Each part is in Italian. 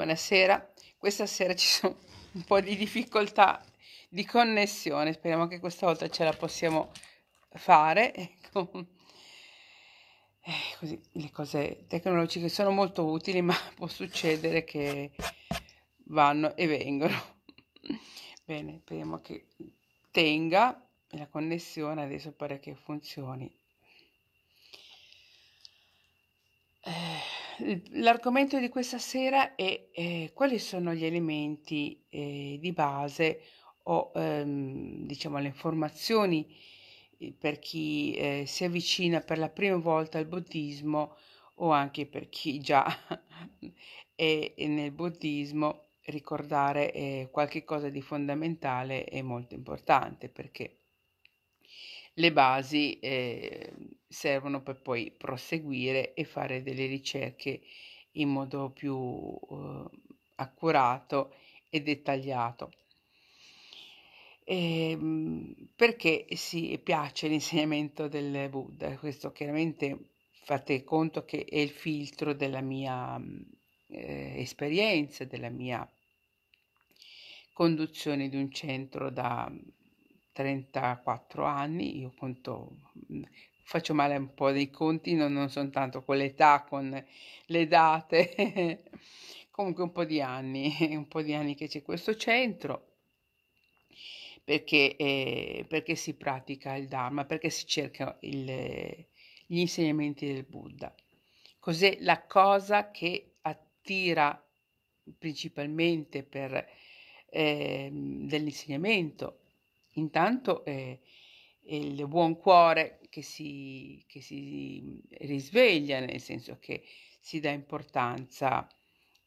Buonasera, questa sera ci sono un po' di difficoltà di connessione, speriamo che questa volta ce la possiamo fare. Ecco. Eh, così, le cose tecnologiche sono molto utili, ma può succedere che vanno e vengono. Bene, speriamo che tenga la connessione, adesso pare che funzioni. L'argomento di questa sera è eh, quali sono gli elementi eh, di base o ehm, diciamo le informazioni eh, per chi eh, si avvicina per la prima volta al buddismo o anche per chi già è, nel buddismo ricordare eh, qualche cosa di fondamentale è molto importante perché le basi eh, servono per poi proseguire e fare delle ricerche in modo più eh, accurato e dettagliato. E, ehm, perché si piace l'insegnamento del Buddha? Questo chiaramente fate conto che è il filtro della mia eh, esperienza, della mia conduzione di un centro da 34 anni, io conto, mhmm, faccio male un po' dei conti, non, non tanto con l'età, con le date, comunque un po' di anni, un po' di anni che c'è questo centro. Perché, eh, perché si pratica il Dharma, perché si cerca il, gli insegnamenti del Buddha. Cos'è la cosa che attira principalmente per eh, dell'insegnamento Intanto eh, il buon cuore che si, che si risveglia, nel senso che si dà importanza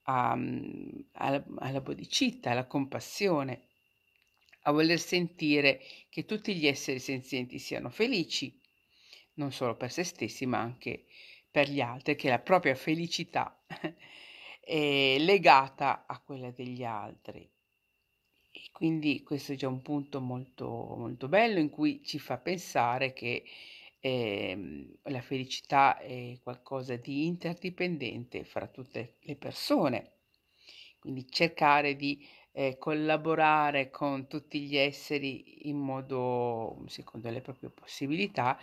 a, ehm, alla, alla bodicità, alla compassione, a voler sentire che tutti gli esseri senzienti siano felici, non solo per se stessi, ma anche per gli altri, che la propria felicità è legata a quella degli altri. E quindi questo è già un punto molto, molto bello in cui ci fa pensare che eh, la felicità è qualcosa di interdipendente fra tutte le persone. Quindi cercare di eh, collaborare con tutti gli esseri in modo secondo le proprie possibilità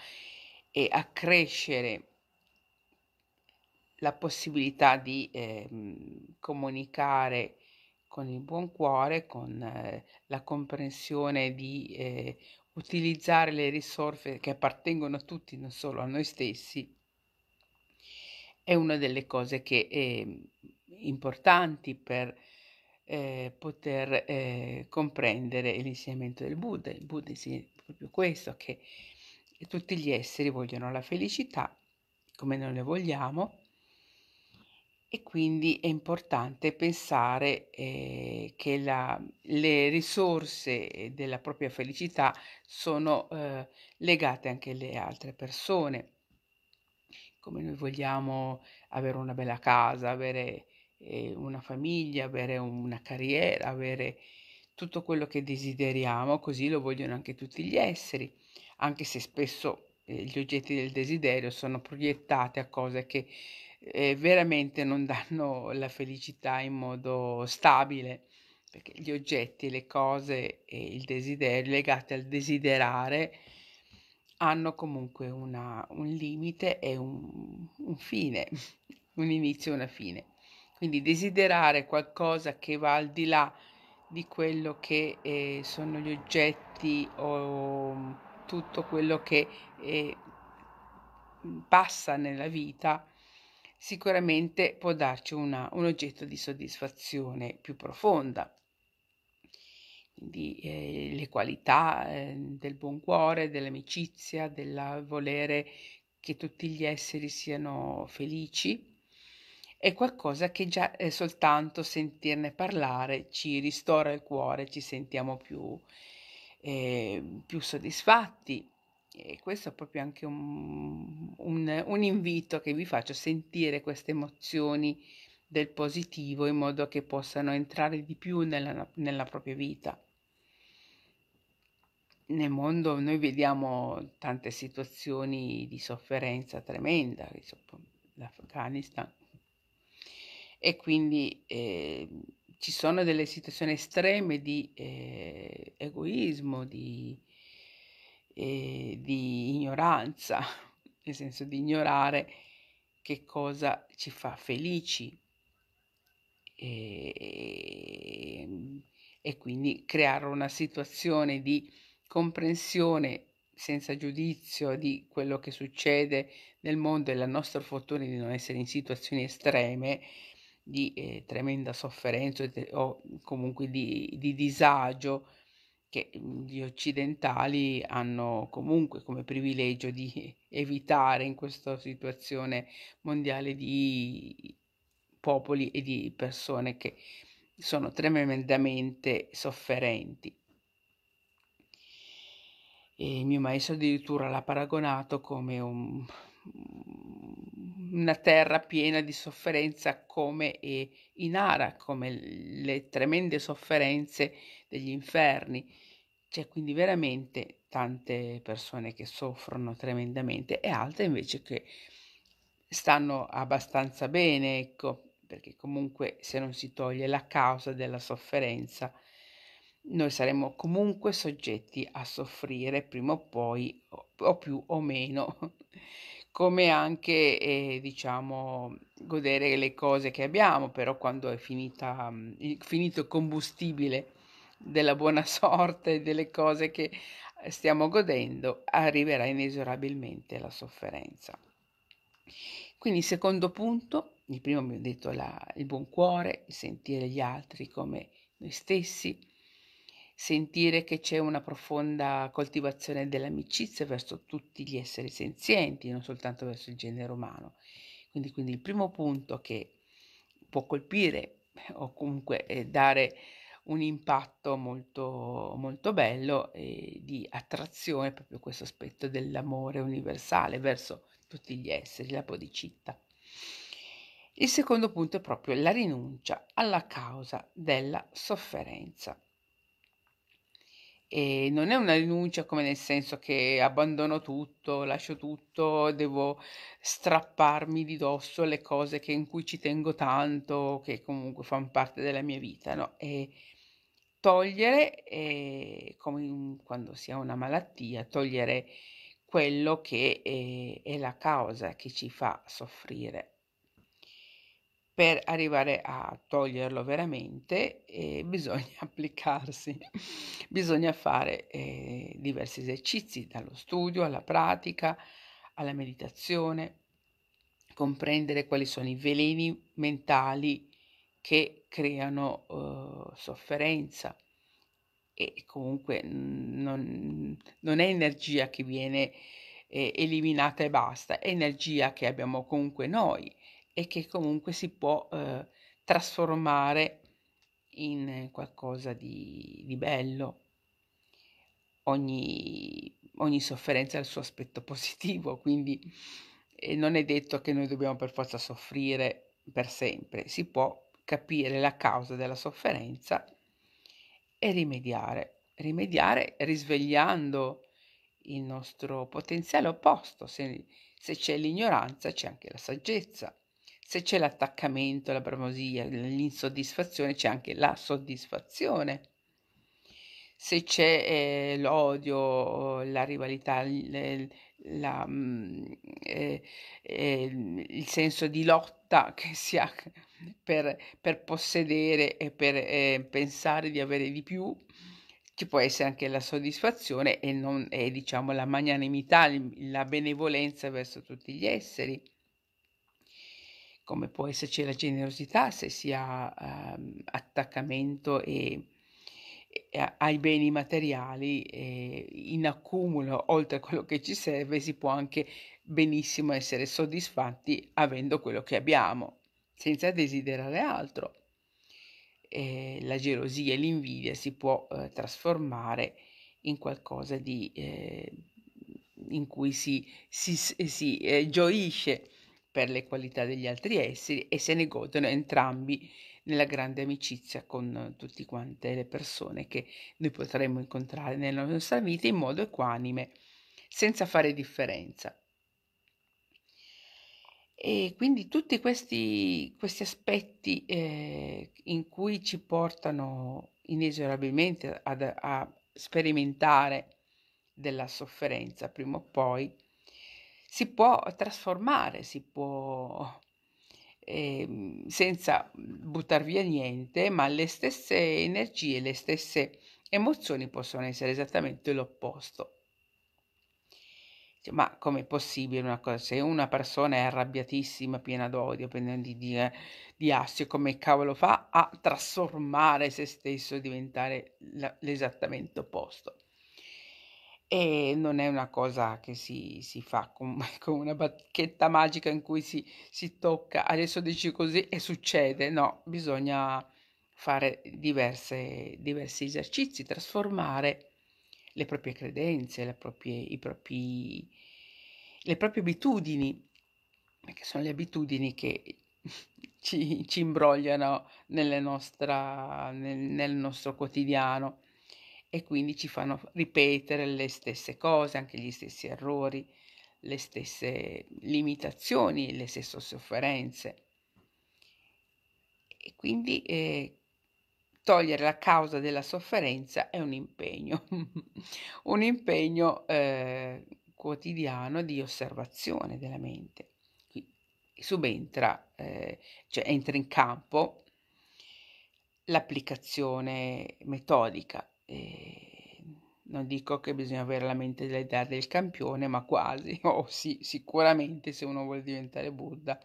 e accrescere la possibilità di eh, comunicare con il buon cuore, con eh, la comprensione di eh, utilizzare le risorse che appartengono a tutti, non solo a noi stessi, è una delle cose che è mm, importanti per eh, poter eh, comprendere l'insegnamento del Buddha. Il Buddha insegna proprio questo, che tutti gli esseri vogliono la felicità come noi ne vogliamo e quindi è importante pensare eh, che la, le risorse della propria felicità sono eh, legate anche alle altre persone. Come noi vogliamo avere una bella casa, avere eh, una famiglia, avere una carriera, avere tutto quello che desideriamo, così lo vogliono anche tutti gli esseri, anche se spesso eh, gli oggetti del desiderio sono proiettate a cose che eh, veramente non danno la felicità in modo stabile, perché gli oggetti, le cose e il desiderio legati al desiderare hanno comunque una, un limite e un, un fine, un inizio e una fine. Quindi desiderare qualcosa che va al di là di quello che eh, sono gli oggetti o tutto quello che e mm, passa nella vita, sicuramente può darci una, un oggetto di soddisfazione più profonda. Quindi eh, le qualità eh, del buon cuore, dell'amicizia, del volere che tutti gli esseri siano felici, è qualcosa che già eh, soltanto sentirne parlare ci ristora il cuore, ci sentiamo più, eh, più soddisfatti e questo è proprio anche un, un, un invito che vi faccio a sentire queste emozioni del positivo in modo che possano entrare di più nella, nella propria vita. Nel mondo noi vediamo tante situazioni di sofferenza tremenda, l'Afghanistan, e quindi eh, ci sono delle situazioni estreme di eh, egoismo, di eh, di ignoranza, nel senso di ignorare che cosa ci fa felici e, e quindi creare una situazione di comprensione senza giudizio di quello che succede nel mondo e la nostra fortuna di non essere in situazioni estreme di eh, tremenda sofferenza o comunque di, di disagio che mhmm, gli occidentali hanno comunque come privilegio di evitare in questa situazione mondiale di popoli e di persone che sono tremendamente sofferenti. E il mio maestro addirittura l'ha paragonato come un una terra piena di sofferenza come in Inara, come le tremende sofferenze degli inferni. C'è quindi veramente tante persone che soffrono tremendamente e altre invece che stanno abbastanza bene, ecco, perché comunque se non si toglie la causa della sofferenza, noi saremo comunque soggetti a soffrire prima o poi, o più o meno come anche eh, diciamo godere le cose che abbiamo, però quando è finita, mm, finito il combustibile della buona sorte, delle cose che eh, stiamo godendo, arriverà inesorabilmente la sofferenza. Quindi secondo punto, il primo abbiamo detto la, il buon cuore, sentire gli altri come noi stessi, sentire che c'è una profonda coltivazione dell'amicizia verso tutti gli esseri senzienti, non soltanto verso il genere umano. Quindi, quindi il primo punto che può colpire o comunque eh, dare un impatto molto, molto bello eh, di attrazione è proprio questo aspetto dell'amore universale verso tutti gli esseri, la bodhicitta. Il secondo punto è proprio la rinuncia alla causa della sofferenza e non è una rinuncia come nel senso che abbandono tutto, lascio tutto, devo strapparmi di dosso le cose che, in cui ci tengo tanto, che comunque fanno parte della mia vita, no? E togliere, eh, come in, quando si ha una malattia, togliere quello che è, eh, è la causa che ci fa soffrire per arrivare a toglierlo veramente eh, bisogna applicarsi, bisogna fare eh, diversi esercizi, dallo studio alla pratica, alla meditazione, comprendere quali sono i veleni mentali che creano eh, sofferenza e comunque non, non, è energia che viene eh, eliminata e basta, è energia che abbiamo comunque noi e che comunque si può eh, trasformare in qualcosa di, di bello. Ogni, ogni, sofferenza ha il suo aspetto positivo, quindi eh, non è detto che noi dobbiamo per forza soffrire per sempre, si può capire la causa della sofferenza e rimediare, rimediare risvegliando il nostro potenziale opposto, se, se c'è l'ignoranza c'è anche la saggezza se c'è l'attaccamento, la bramosia, l'insoddisfazione, c'è anche la soddisfazione. Se c'è eh, l'odio, la rivalità, l- la, mm, eh, eh, il senso di lotta che si ha per, per possedere e per eh, pensare di avere di più, ci può essere anche la soddisfazione e, non, e diciamo la magnanimità, la benevolenza verso tutti gli esseri come può esserci la generosità se si ha eh, attaccamento e, e, ai beni materiali eh, in accumulo oltre a quello che ci serve, si può anche benissimo essere soddisfatti avendo quello che abbiamo, senza desiderare altro. Eh, la gelosia e l'invidia si può eh, trasformare in qualcosa di, eh, in cui si, si, si eh, gioisce per le qualità degli altri esseri e se ne godono entrambi nella grande amicizia con tutte quante le persone che noi potremmo incontrare nella nostra vita in modo equanime, senza fare differenza. E quindi tutti questi, questi aspetti eh, in cui ci portano inesorabilmente ad, a sperimentare della sofferenza prima o poi, si può trasformare, si può ehm, senza buttare via niente, ma le stesse energie, le stesse emozioni possono essere esattamente l'opposto. Cioè, ma com'è possibile una cosa? Se una persona è arrabbiatissima, piena d'odio, piena di, di, eh, di assio, come cavolo fa a trasformare se stesso e diventare l'esattamente opposto? E non è una cosa che si, si fa come con, una bacchetta magica in cui si, si tocca, adesso dici così e succede, no, bisogna fare diverse, diversi esercizi, trasformare le proprie credenze, le proprie, propri, le proprie abitudini, perché sono le abitudini che ci, ci imbrogliano nostra, nel, nel nostro quotidiano e quindi ci fanno ripetere le stesse cose, anche gli stessi errori, le stesse limitazioni, le stesse sofferenze. E quindi eh, togliere la causa della sofferenza è un impegno, un impegno eh, quotidiano di osservazione della mente. Qui subentra, eh, cioè entra in campo l'applicazione metodica Ehm, non dico che bisogna avere la mente dell'idea del campione, ma quasi, o oh, sì, sicuramente se uno vuole diventare Buddha.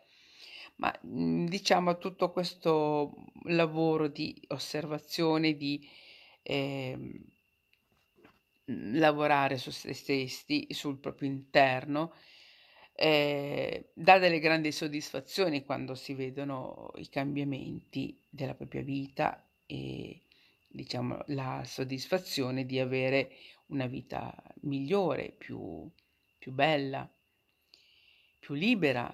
Ma mm, diciamo tutto questo lavoro di osservazione, di eh, lavorare su se stessi, sul proprio interno, eh, dà delle grandi soddisfazioni quando si vedono i cambiamenti della propria vita e diciamo, la soddisfazione di avere una vita migliore, più, più bella, più libera,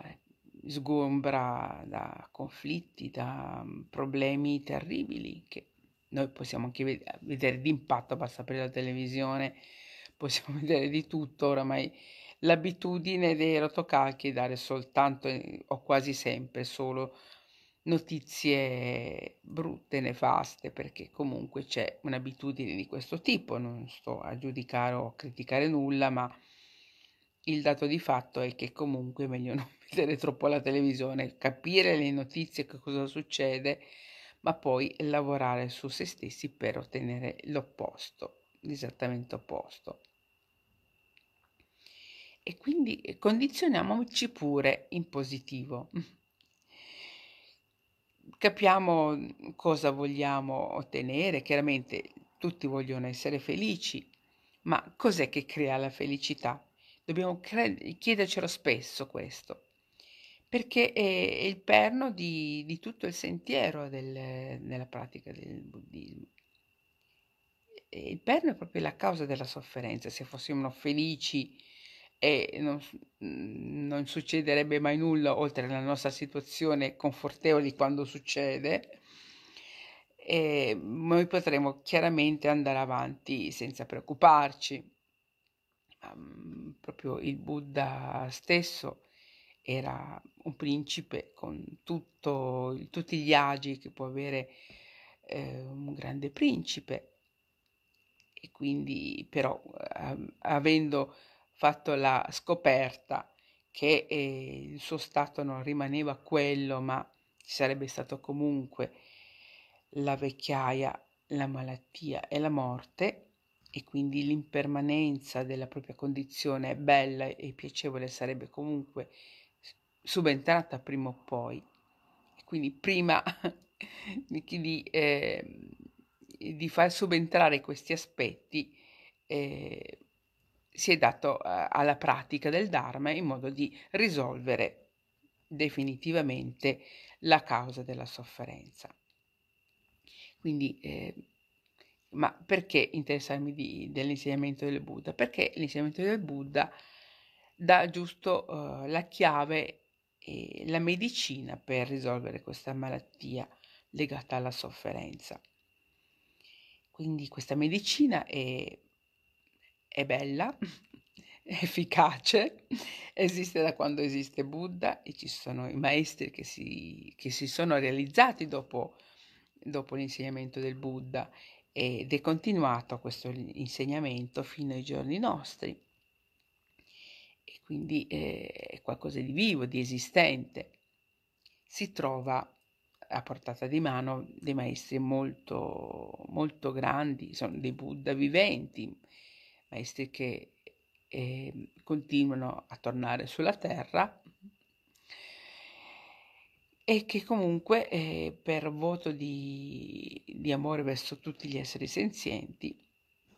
sgombra da conflitti, da mhmm, problemi terribili che noi possiamo anche vedere d'impatto, basta aprire la televisione, possiamo vedere di tutto, oramai l'abitudine dei rotocalchi è dare soltanto eh, o quasi sempre solo notizie brutte, nefaste, perché comunque c'è un'abitudine di questo tipo, non sto a giudicare o a criticare nulla, ma il dato di fatto è che comunque è meglio non vedere troppo la televisione, capire le notizie, che cosa succede, ma poi lavorare su se stessi per ottenere l'opposto, l'esattamente opposto. E quindi eh, condizioniamoci pure in positivo. capiamo mhmm, cosa vogliamo ottenere, chiaramente tutti vogliono essere felici, ma cos'è che crea la felicità? Dobbiamo cre- chiedercelo spesso questo, perché è, il perno di, di tutto il sentiero del, nella pratica del buddismo. E il perno è proprio la causa della sofferenza, se fossimo felici e non, mm, non, succederebbe mai nulla oltre alla nostra situazione confortevoli quando succede, e noi potremo chiaramente andare avanti senza preoccuparci. Um, proprio il Buddha stesso era un principe con tutto, tutti gli agi che può avere eh, un grande principe e quindi però um, avendo fatto la scoperta che eh, il suo stato non rimaneva quello, ma ci sarebbe stato comunque la vecchiaia, la malattia e la morte, e quindi l'impermanenza della propria condizione bella e piacevole sarebbe comunque subentrata prima o poi. E quindi prima di, eh, di, far subentrare questi aspetti, eh, si è dato eh, alla pratica del Dharma in modo di risolvere definitivamente la causa della sofferenza. Quindi, eh, ma perché interessarmi di, dell'insegnamento del Buddha? Perché l'insegnamento del Buddha dà giusto eh, la chiave e la medicina per risolvere questa malattia legata alla sofferenza. Quindi questa medicina è è bella, è efficace, esiste da quando esiste Buddha e ci sono i maestri che si, che si sono realizzati dopo, dopo l'insegnamento del Buddha ed è continuato questo insegnamento fino ai giorni nostri. E quindi eh, è qualcosa di vivo, di esistente. Si trova a portata di mano dei maestri molto, molto grandi, sono dei Buddha viventi, maestri che eh, continuano a tornare sulla terra e che comunque eh, per voto di, di amore verso tutti gli esseri senzienti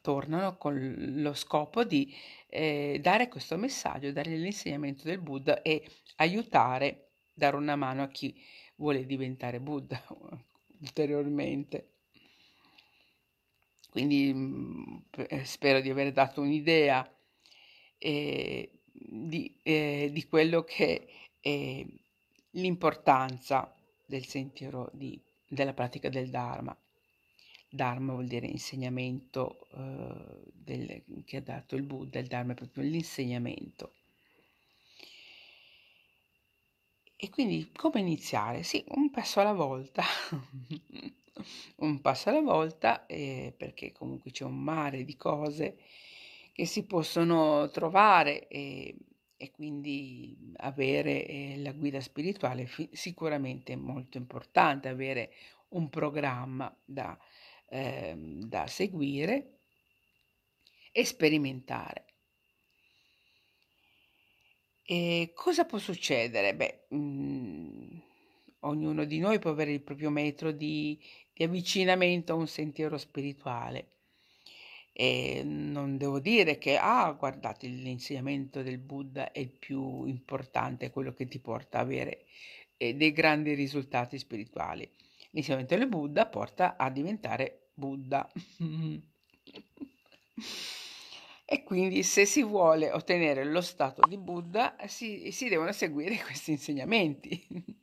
tornano con lo scopo di eh, dare questo messaggio, dare l'insegnamento del Buddha e aiutare, dare una mano a chi vuole diventare Buddha ulteriormente. Quindi mhmm, eh, spero di aver dato un'idea eh, di, eh, di, quello che è l'importanza del sentiero di, della pratica del Dharma. Dharma vuol dire insegnamento eh, del, che ha dato il Buddha, il Dharma è proprio l'insegnamento. E quindi come iniziare? Sì, un passo alla volta. un passo alla volta eh, perché comunque c'è un mare di cose che si possono trovare e, e quindi avere eh, la guida spirituale fi- sicuramente è molto importante, avere un programma da, eh, da seguire e sperimentare. E cosa può succedere? Beh, mh, mm, ognuno di noi può avere il proprio metro di di avvicinamento a un sentiero spirituale. E non devo dire che, ah, guardate, l'insegnamento del Buddha è il più importante, quello che ti porta a avere eh, dei grandi risultati spirituali. L'insegnamento del Buddha porta a diventare Buddha. e quindi se si vuole ottenere lo stato di Buddha si, si devono seguire questi insegnamenti.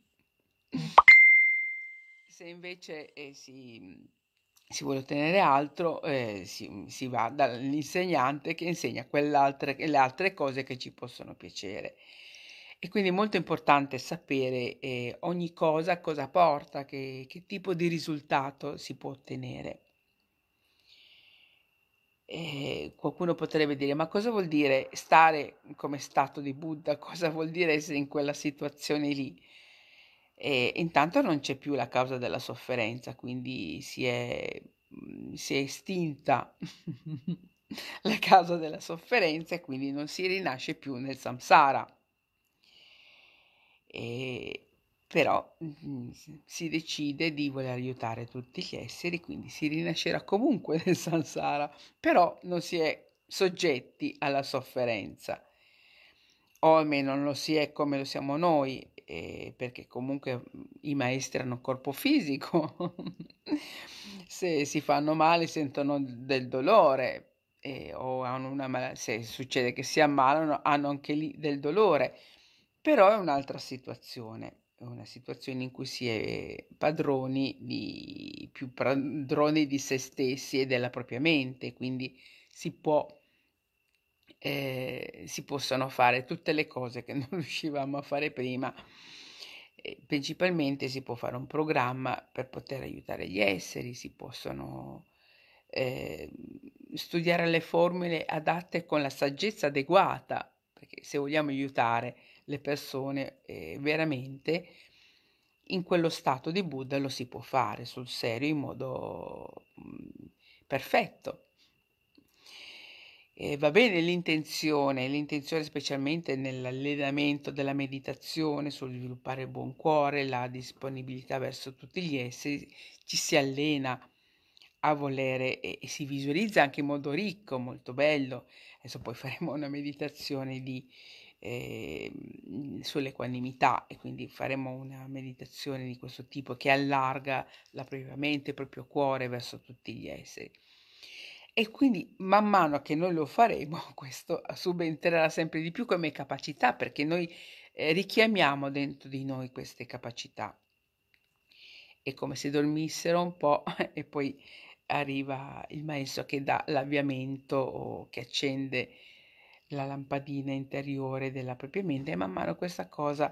Se invece eh, si, si, vuole ottenere altro, eh, si, si, va dall'insegnante che insegna le altre cose che ci possono piacere. E quindi è molto importante sapere eh, ogni cosa, cosa porta, che, che tipo di risultato si può ottenere. E qualcuno potrebbe dire, ma cosa vuol dire stare come stato di Buddha? Cosa vuol dire essere in quella situazione lì? e intanto non c'è più la causa della sofferenza, quindi si è, mm, si è estinta la causa della sofferenza e quindi non si rinasce più nel samsara. E, però mm, si decide di voler aiutare tutti gli esseri, quindi si rinascerà comunque nel samsara, però non si è soggetti alla sofferenza o almeno non lo si è come lo siamo noi, eh, perché comunque mhmm, i maestri hanno corpo fisico, se si fanno male sentono del dolore, eh, o hanno una mal- se succede che si ammalano, hanno anche lì del dolore, però è un'altra situazione una situazione in cui si è padroni di, più padroni di se stessi e della propria mente, quindi si può eh, si possono fare tutte le cose che non riuscivamo a fare prima. E principalmente si può fare un programma per poter aiutare gli esseri, si possono eh, studiare le formule adatte con la saggezza adeguata, perché se vogliamo aiutare le persone eh, veramente, in quello stato di Buddha lo si può fare sul serio in modo mh, mhmm, perfetto. Eh, va bene l'intenzione, l'intenzione specialmente nell'allenamento della meditazione, sullo sviluppare il buon cuore, la disponibilità verso tutti gli esseri, ci si allena a volere e, e si visualizza anche in modo ricco, molto bello. Adesso poi faremo una meditazione di, eh, sull'equanimità e quindi faremo una meditazione di questo tipo che allarga la propria mente, il proprio cuore verso tutti gli esseri. E quindi man mano che noi lo faremo, questo subentrerà sempre di più come capacità, perché noi eh, richiamiamo dentro di noi queste capacità. È come se dormissero un po' e poi arriva il maestro che dà l'avviamento o che accende la lampadina interiore della propria mente e man mano questa cosa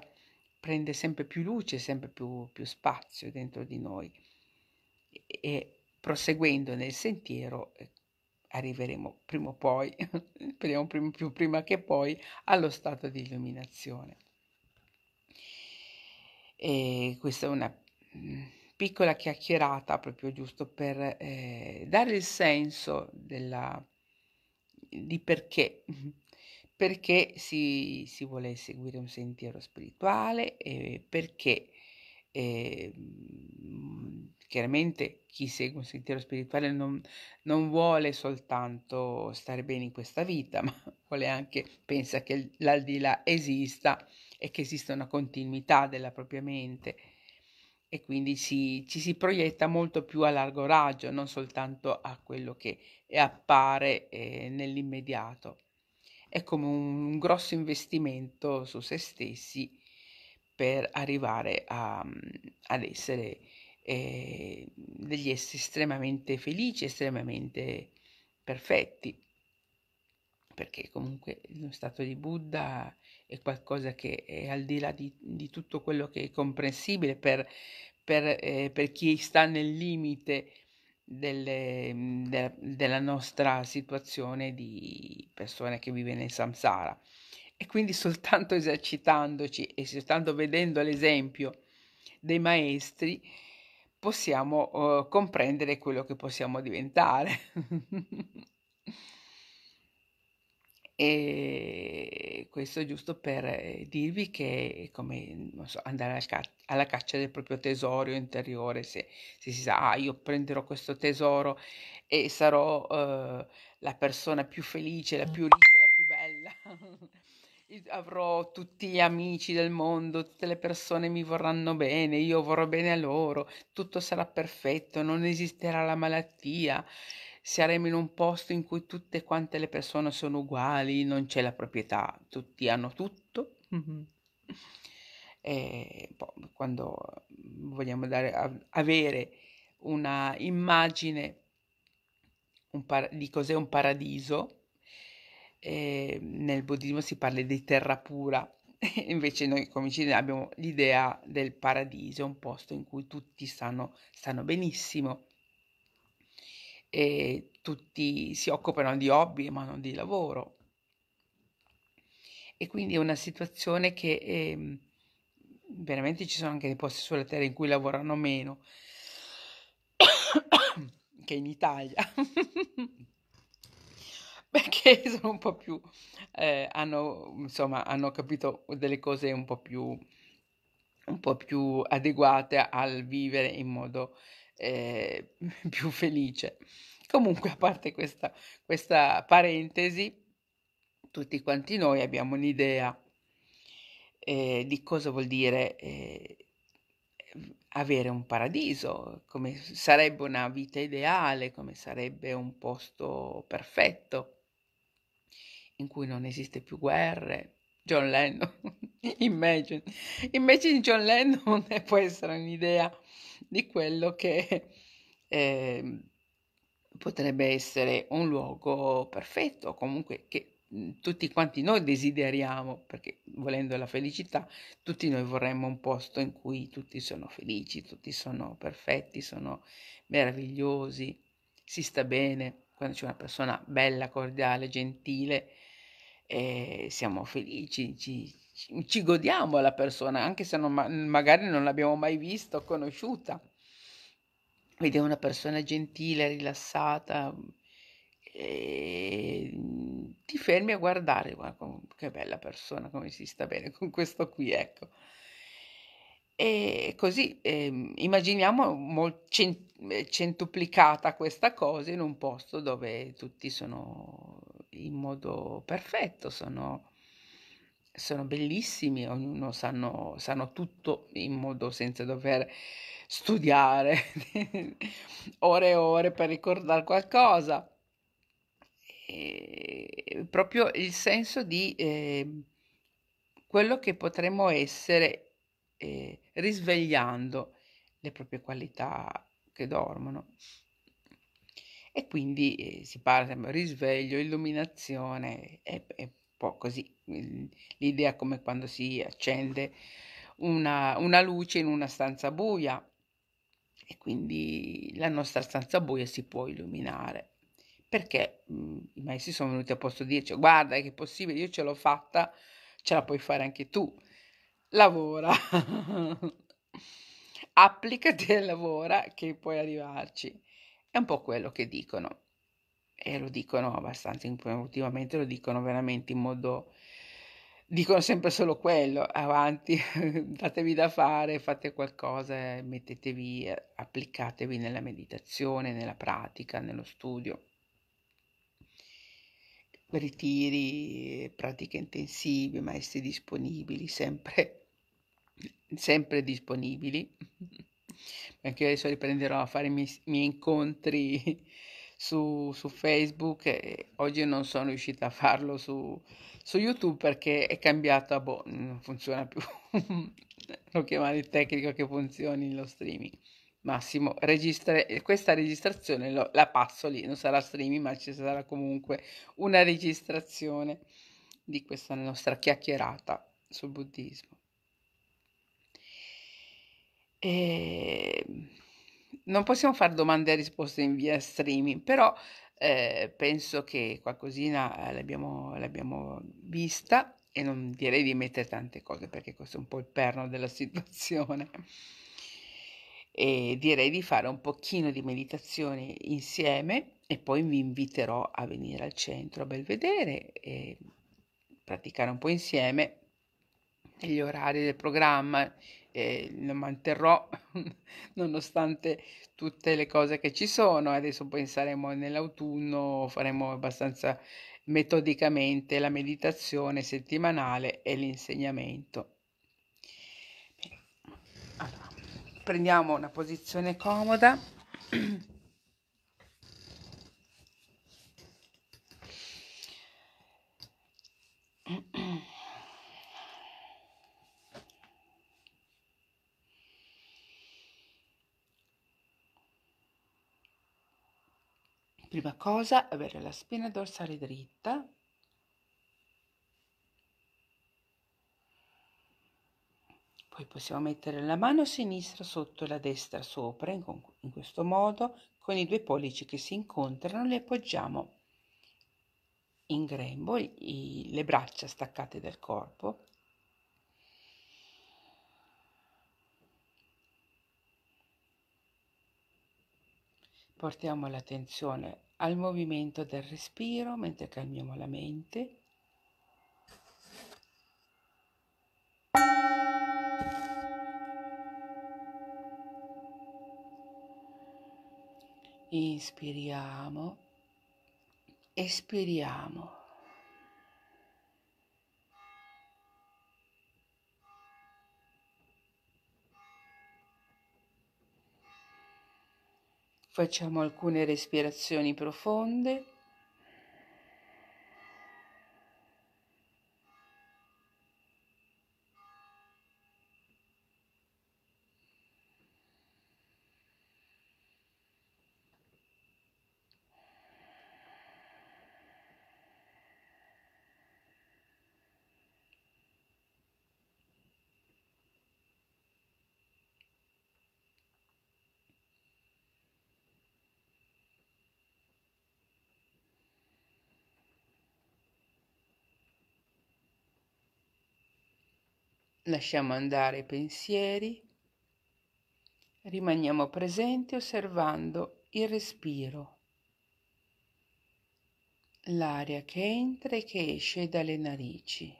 prende sempre più luce, sempre più, più spazio dentro di noi e proseguendo nel sentiero eh, arriveremo prima o poi, speriamo prim- più prima che poi, allo stato di illuminazione. E questa è una mm, piccola chiacchierata proprio giusto per eh, dare il senso della, di perché, perché si, si vuole seguire un sentiero spirituale e perché e, ehm, chiaramente chi segue un sentiero spirituale non, non, vuole soltanto stare bene in questa vita, ma vuole anche, pensa che l'aldilà esista e che esista una continuità della propria mente e quindi si, ci si proietta molto più a largo raggio, non soltanto a quello che appare eh, nell'immediato. È come un grosso investimento su se stessi per arrivare a, mm, ad essere eh, degli esseri estremamente felici, estremamente perfetti, perché comunque lo stato di Buddha è qualcosa che è al di là di, di tutto quello che è comprensibile per, per, eh, per chi sta nel limite delle, mm, de, della nostra situazione di persona che vive nel samsara. E quindi soltanto esercitandoci e soltanto vedendo l'esempio dei maestri possiamo eh, comprendere quello che possiamo diventare. e questo è giusto per eh, dirvi che è come so, andare alla, alla, caccia del proprio tesoro interiore, se, se, si sa, ah, io prenderò questo tesoro e sarò eh, la persona più felice, la più ricca, la più bella. avrò tutti gli amici del mondo, tutte le persone mi vorranno bene, io vorrò bene a loro, tutto sarà perfetto, non esisterà la malattia, saremo in un posto in cui tutte quante le persone sono uguali, non c'è la proprietà, tutti hanno tutto. Mm-hmm. e poi, boh, quando vogliamo dare, avere una immagine un di cos'è un paradiso, eh, nel buddismo si parla di terra pura, invece noi come ci abbiamo l'idea del paradiso, un posto in cui tutti stanno, stanno benissimo, e tutti si occupano di hobby ma non di lavoro. E quindi è una situazione che eh, veramente ci sono anche dei posti sulla terra in cui lavorano meno che in Italia. perché sono un po' più, eh, hanno, insomma, hanno capito delle cose un po' più, un po più adeguate al vivere in modo eh, più felice. Comunque, a parte questa, questa parentesi, tutti quanti noi abbiamo un'idea eh, di cosa vuol dire eh, avere un paradiso, come sarebbe una vita ideale, come sarebbe un posto perfetto in cui non esiste più guerre. John Lennon, Imagine. Imagine John Lennon può essere un'idea di quello che eh, potrebbe essere un luogo perfetto, comunque che tutti quanti noi desideriamo, perché volendo la felicità, tutti noi vorremmo un posto in cui tutti sono felici, tutti sono perfetti, sono meravigliosi, si sta bene quando c'è una persona bella, cordiale, gentile, e siamo felici, ci, ci godiamo la persona, anche se non, magari non l'abbiamo mai vista o conosciuta. Ed è una persona gentile, rilassata, e mm, ti fermi a guardare, guarda che bella persona, come si sta bene con questo qui, ecco. E così eh, immaginiamo mol- eh, centuplicata questa cosa in un posto dove tutti sono in modo perfetto, sono, sono bellissimi, ognuno sanno, sanno, tutto in modo senza dover studiare ore e ore per ricordare qualcosa. E proprio il senso di eh, quello che potremmo essere eh, risvegliando le proprie qualità che dormono e quindi eh, si parla di risveglio, illuminazione, è, è un po' così l'idea come quando si accende una, una luce in una stanza buia e quindi la nostra stanza buia si può illuminare perché mh, mm, i maestri sono venuti apposta a dirci guarda che è possibile, io ce l'ho fatta, ce la puoi fare anche tu, lavora, applicati e lavora che puoi arrivarci. È un po' quello che dicono e lo dicono abbastanza, ultimamente lo dicono veramente in modo... Dicono sempre solo quello, avanti, datevi da fare, fate qualcosa, mettetevi, applicatevi nella meditazione, nella pratica, nello studio. Ritiri, pratiche intensive, maestri disponibili, sempre, sempre disponibili. perché adesso riprenderò a fare i miei, miei incontri su, su, Facebook. E oggi non sono riuscita a farlo su, su YouTube perché è cambiata, boh, non funziona più. Lo chiamare il tecnico che funzioni lo streaming. Massimo, registre, questa registrazione lo, la passo lì, non sarà streaming, ma ci sarà comunque una registrazione di questa nostra chiacchierata sul buddismo. E ehm, non possiamo fare domande e risposte in via streaming, però eh, penso che qualcosina eh, l'abbiamo, l'abbiamo vista e non direi di mettere tante cose perché questo è un po' il perno della situazione. E direi di fare un pochino di meditazione insieme e poi vi inviterò a venire al centro a Belvedere e praticare un po' insieme gli orari del programma, e lo manterrò nonostante tutte le cose che ci sono. Adesso penseremo nell'autunno, faremo abbastanza metodicamente la meditazione settimanale e l'insegnamento. Allora, prendiamo una posizione comoda. Prima cosa avere la spina dorsale dritta, poi possiamo mettere la mano sinistra sotto la destra sopra, in, in questo modo con i due pollici che si incontrano li appoggiamo in grembo, i, le braccia staccate dal corpo Portiamo l'attenzione al movimento del respiro mentre calmiamo la mente. Inspiriamo, espiriamo. Facciamo alcune respirazioni profonde. Lasciamo andare i pensieri, rimaniamo presenti osservando il respiro, l'aria che entra e che esce dalle narici.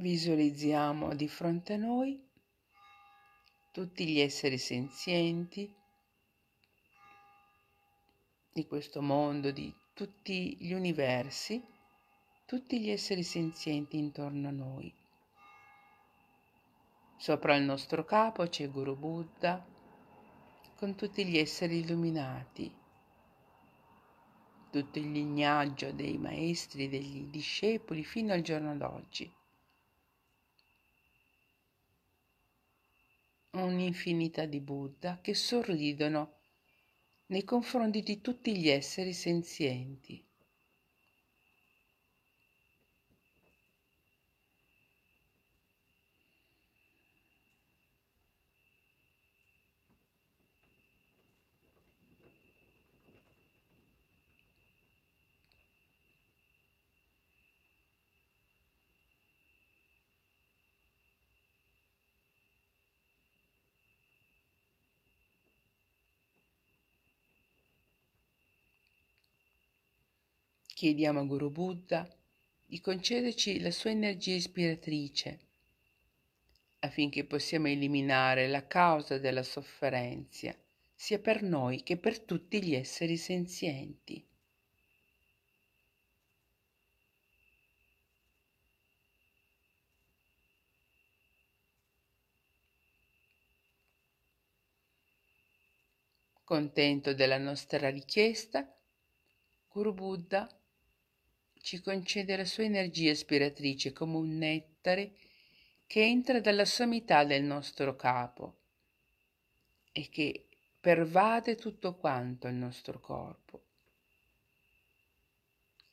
Visualizziamo di fronte a noi tutti gli esseri senzienti di questo mondo, di tutti gli universi, tutti gli esseri senzienti intorno a noi. Sopra il nostro capo c'è Guru Buddha con tutti gli esseri illuminati, tutto il lignaggio dei maestri, degli discepoli fino al giorno d'oggi. un'infinità di Buddha che sorridono nei confronti di tutti gli esseri senzienti. Chiediamo a Guru Buddha di concederci la sua energia ispiratrice affinché possiamo eliminare la causa della sofferenza, sia per noi che per tutti gli esseri senzienti. Contento della nostra richiesta, Guru Buddha ci concede la sua energia ispiratrice come un nettare che entra dalla sommità del nostro capo e che pervade tutto quanto il nostro corpo.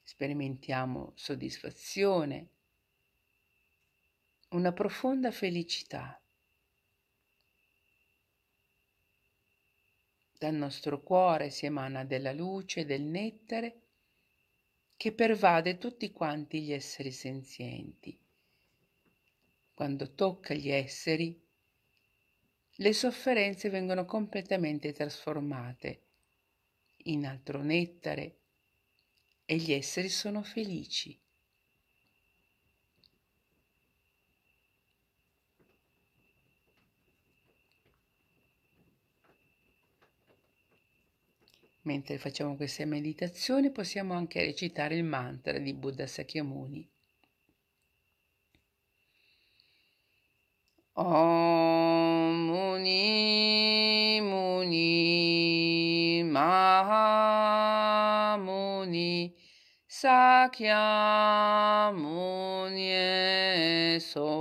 Sperimentiamo soddisfazione, una profonda felicità. Dal nostro cuore si emana della luce, del nettare che pervade tutti quanti gli esseri senzienti. Quando tocca gli esseri, le sofferenze vengono completamente trasformate in altro nettare e gli esseri sono felici. Mentre facciamo queste meditazioni possiamo anche recitare il mantra di Buddha Sakyamuni. Om Muni Muni Maha Muni Sakya Muni Soa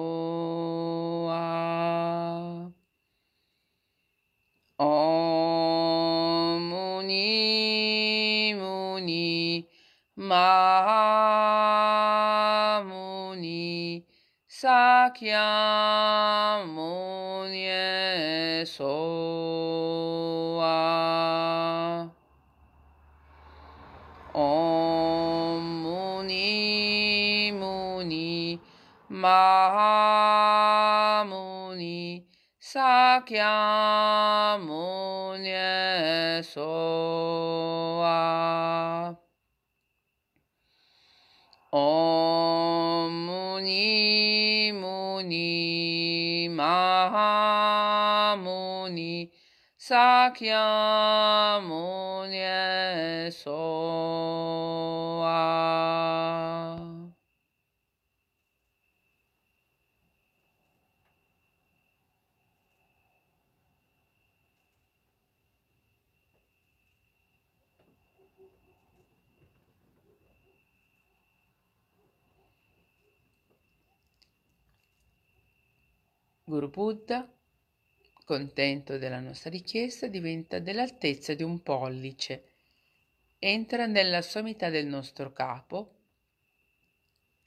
Om 사키아모니에 소와 엄무니 무니 마하무니 사키아모니에 소와엄 Sakya Muni Soa. Guru Buddha contento della nostra richiesta, diventa dell'altezza di un pollice, entra nella sommità del nostro capo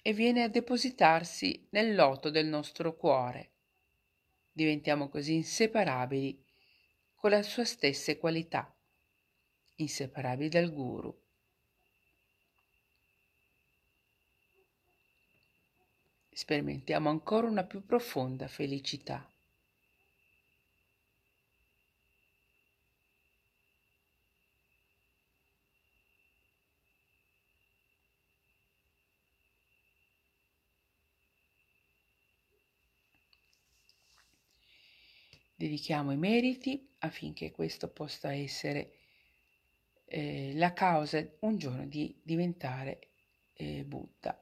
e viene a depositarsi nel loto del nostro cuore. Diventiamo così inseparabili con la sua stessa qualità, inseparabili dal guru. Sperimentiamo ancora una più profonda felicità. dedichiamo i meriti affinché questo possa essere eh, la causa un giorno di diventare eh, Buddha.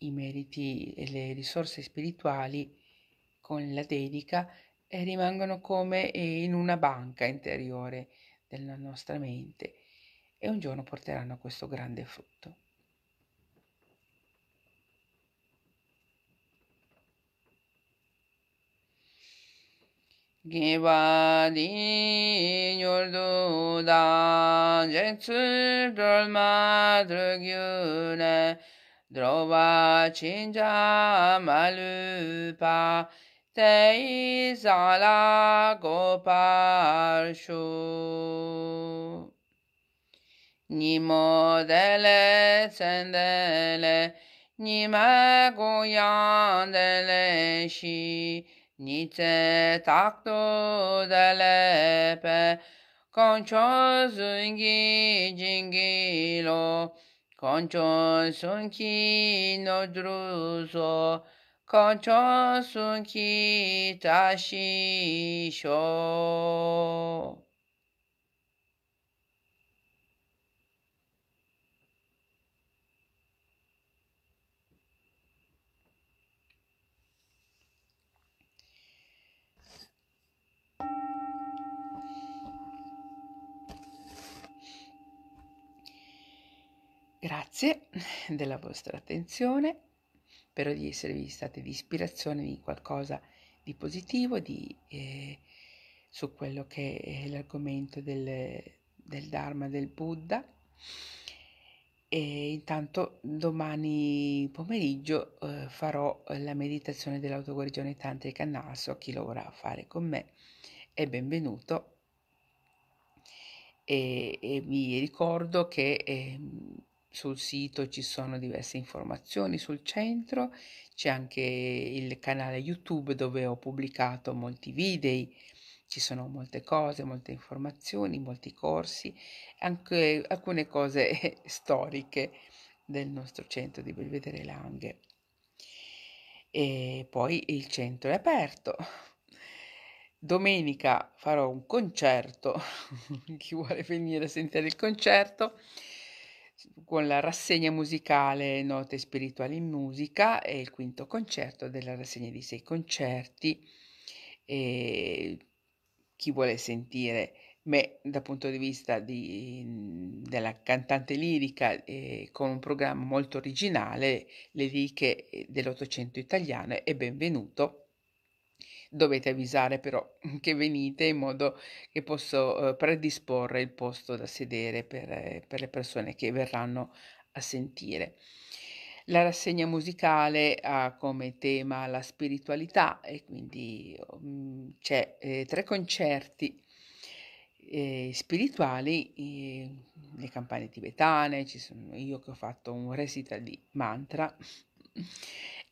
I meriti e le risorse spirituali con la dedica eh, rimangono come eh, in una banca interiore della nostra mente e un giorno porteranno questo grande frutto. Givali da cetsür dolmadır güne Drova çinca malupa Teiz ala kopar şu Nimo dele sendele Nime goyan dele şi 你在塔图的那里，看穿孙悟空的紧箍咒，看穿孙悟空的紧箍咒，看穿孙悟空的紧箍咒。Grazie della vostra attenzione, spero di esservi stati di ispirazione di qualcosa di positivo di, eh, su quello che è l'argomento del, del Dharma del Buddha. E intanto domani pomeriggio eh, farò la meditazione dell'autoguarigione tantrica Naso chi lo vorrà fare con me è benvenuto e, e vi ricordo che eh, sul sito ci sono diverse informazioni sul centro, c'è anche il canale YouTube dove ho pubblicato molti video, ci sono molte cose, molte informazioni, molti corsi, anche alcune cose storiche del nostro centro di Belvedere Langhe. E poi il centro è aperto. Domenica farò un concerto, chi vuole venire a sentire il concerto con la rassegna musicale Note Spirituali in Musica e il quinto concerto della rassegna di sei concerti. E chi vuole sentire me dal punto di vista di, della cantante lirica eh, con un programma molto originale, le righe eh, dell'Ottocento italiano è benvenuto. Dovete avvisare però che venite in modo che posso eh, predisporre il posto da sedere per, eh, per le persone che verranno a sentire. La rassegna musicale ha come tema la spiritualità e quindi um, c'è eh, tre concerti eh, spirituali, eh, le campane tibetane, ci sono io che ho fatto un recital di mantra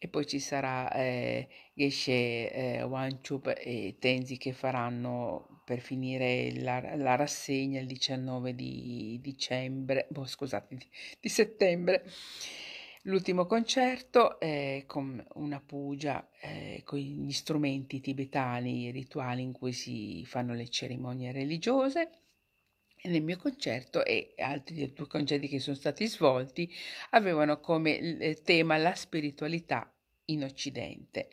e poi ci sarà eh, Geshe, eh, Wanchub e Tenzi che faranno per finire la, la rassegna il 19 di dicembre, boh, scusate, di, di settembre. L'ultimo concerto è con una pugia eh, con gli strumenti tibetani e rituali in cui si fanno le cerimonie religiose. E nel mio concerto e altri due concerti che sono stati svolti avevano come eh, tema la spiritualità in Occidente.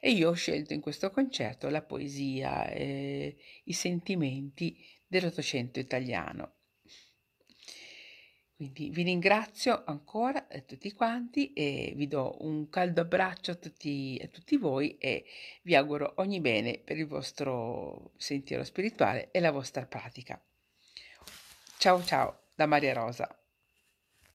E io ho scelto in questo concerto la poesia e eh, i sentimenti dell'Ottocento italiano. Quindi vi ringrazio ancora a eh, tutti quanti e vi do un caldo abbraccio a tutti, a tutti voi e vi auguro ogni bene per il vostro sentiero spirituale e la vostra pratica. Ciao ciao da Maria Rosa.